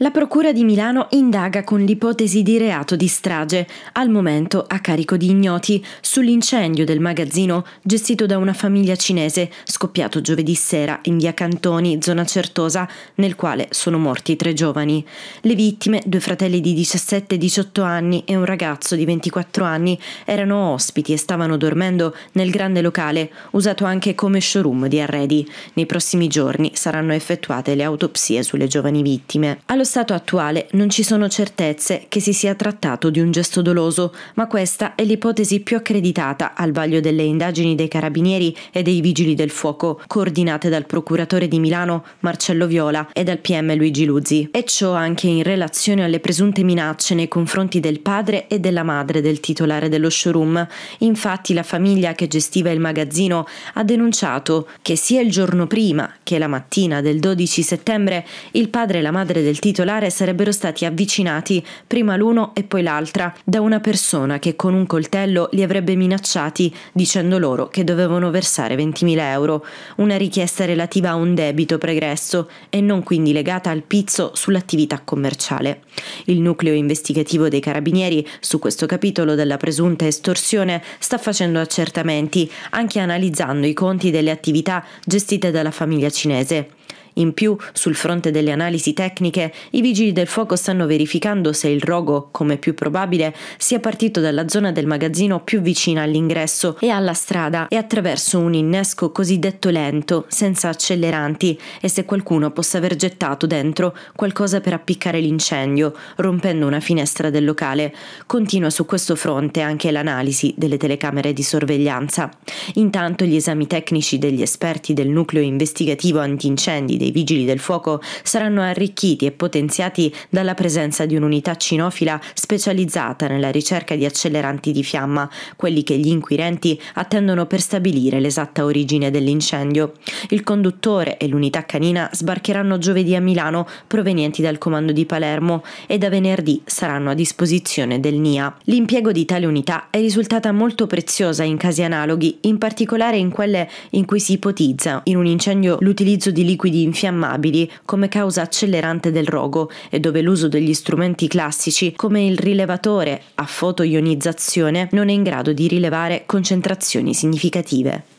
La Procura di Milano indaga con l'ipotesi di reato di strage, al momento a carico di ignoti, sull'incendio del magazzino gestito da una famiglia cinese, scoppiato giovedì sera in via Cantoni, zona Certosa, nel quale sono morti tre giovani. Le vittime, due fratelli di 17 e 18 anni e un ragazzo di 24 anni, erano ospiti e stavano dormendo nel grande locale, usato anche come showroom di arredi. Nei prossimi giorni saranno effettuate le autopsie sulle giovani vittime. Allo stato attuale non ci sono certezze che si sia trattato di un gesto doloso, ma questa è l'ipotesi più accreditata al vaglio delle indagini dei carabinieri e dei vigili del fuoco, coordinate dal procuratore di Milano Marcello Viola e dal PM Luigi Luzzi, e ciò anche in relazione alle presunte minacce nei confronti del padre e della madre del titolare dello showroom. Infatti la famiglia che gestiva il magazzino ha denunciato che sia il giorno prima che la mattina del 12 settembre il padre e la madre del titolare titolare sarebbero stati avvicinati prima l'uno e poi l'altra da una persona che con un coltello li avrebbe minacciati dicendo loro che dovevano versare 20.000 euro, una richiesta relativa a un debito pregresso e non quindi legata al pizzo sull'attività commerciale. Il nucleo investigativo dei carabinieri su questo capitolo della presunta estorsione sta facendo accertamenti, anche analizzando i conti delle attività gestite dalla famiglia cinese. In più, sul fronte delle analisi tecniche, i vigili del fuoco stanno verificando se il rogo, come più probabile, sia partito dalla zona del magazzino più vicina all'ingresso e alla strada e attraverso un innesco cosiddetto lento, senza acceleranti, e se qualcuno possa aver gettato dentro qualcosa per appiccare l'incendio, rompendo una finestra del locale. Continua su questo fronte anche l'analisi delle telecamere di sorveglianza. Intanto gli esami tecnici degli esperti del nucleo investigativo antincendi dei dei vigili del fuoco saranno arricchiti e potenziati dalla presenza di un'unità cinofila specializzata nella ricerca di acceleranti di fiamma, quelli che gli inquirenti attendono per stabilire l'esatta origine dell'incendio. Il conduttore e l'unità canina sbarcheranno giovedì a Milano provenienti dal comando di Palermo e da venerdì saranno a disposizione del NIA. L'impiego di tale unità è risultata molto preziosa in casi analoghi, in particolare in quelle in cui si ipotizza in un incendio l'utilizzo di liquidi infiammati infiammabili come causa accelerante del rogo e dove l'uso degli strumenti classici come il rilevatore a fotoionizzazione non è in grado di rilevare concentrazioni significative.